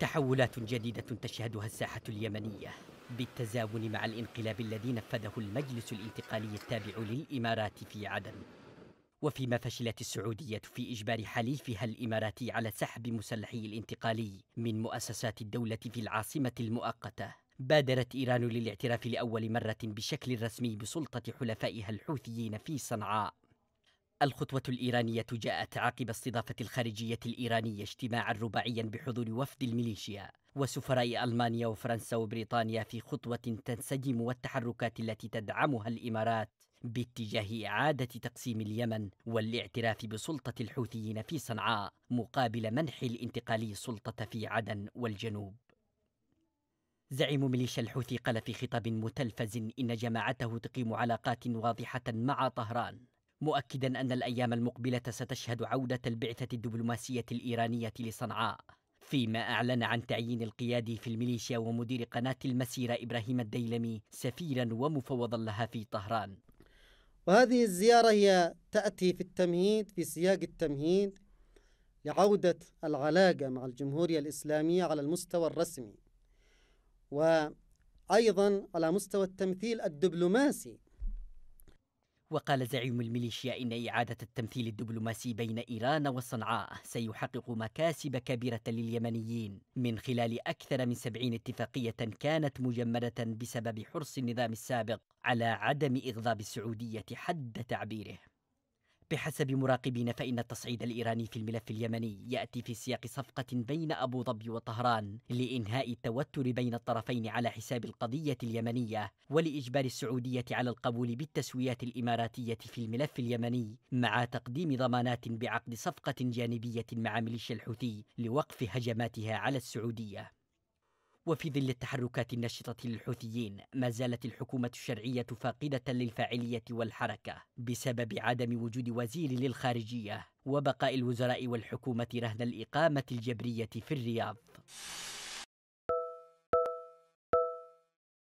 تحولات جديدة تشهدها الساحة اليمنية بالتزامن مع الانقلاب الذي نفذه المجلس الانتقالي التابع للإمارات في عدن وفيما فشلت السعودية في إجبار حليفها الإماراتي على سحب مسلحي الانتقالي من مؤسسات الدولة في العاصمة المؤقتة بادرت إيران للاعتراف لأول مرة بشكل رسمي بسلطة حلفائها الحوثيين في صنعاء الخطوة الإيرانية جاءت عقب استضافة الخارجية الإيرانية اجتماعا رباعيا بحضور وفد الميليشيا وسفراء ألمانيا وفرنسا وبريطانيا في خطوة تنسجم والتحركات التي تدعمها الإمارات باتجاه إعادة تقسيم اليمن والاعتراف بسلطة الحوثيين في صنعاء مقابل منح الانتقالي السلطة في عدن والجنوب زعيم ميليشيا الحوثي قال في خطاب متلفز إن جماعته تقيم علاقات واضحة مع طهران مؤكدا ان الايام المقبله ستشهد عوده البعثه الدبلوماسيه الايرانيه لصنعاء فيما اعلن عن تعيين القيادي في الميليشيا ومدير قناه المسيره ابراهيم الديلمي سفيرا ومفوضا لها في طهران وهذه الزياره هي تاتي في التمهيد في سياق التمهيد لعوده العلاقه مع الجمهوريه الاسلاميه على المستوى الرسمي وايضا على مستوى التمثيل الدبلوماسي وقال زعيم الميليشيا إن إعادة التمثيل الدبلوماسي بين إيران وصنعاء سيحقق مكاسب كبيرة لليمنيين من خلال أكثر من سبعين اتفاقية كانت مجمدة بسبب حرص النظام السابق على عدم إغضاب السعودية حد تعبيره بحسب مراقبين فإن التصعيد الإيراني في الملف اليمني يأتي في سياق صفقة بين أبو ظبي وطهران لإنهاء التوتر بين الطرفين على حساب القضية اليمنية ولإجبار السعودية على القبول بالتسويات الإماراتية في الملف اليمني مع تقديم ضمانات بعقد صفقة جانبية مع ميليشيا الحوثي لوقف هجماتها على السعودية وفي ظل التحركات النشطة للحوثيين ما زالت الحكومة الشرعية فاقدة للفاعلية والحركة بسبب عدم وجود وزير للخارجية وبقاء الوزراء والحكومة رهن الإقامة الجبرية في الرياض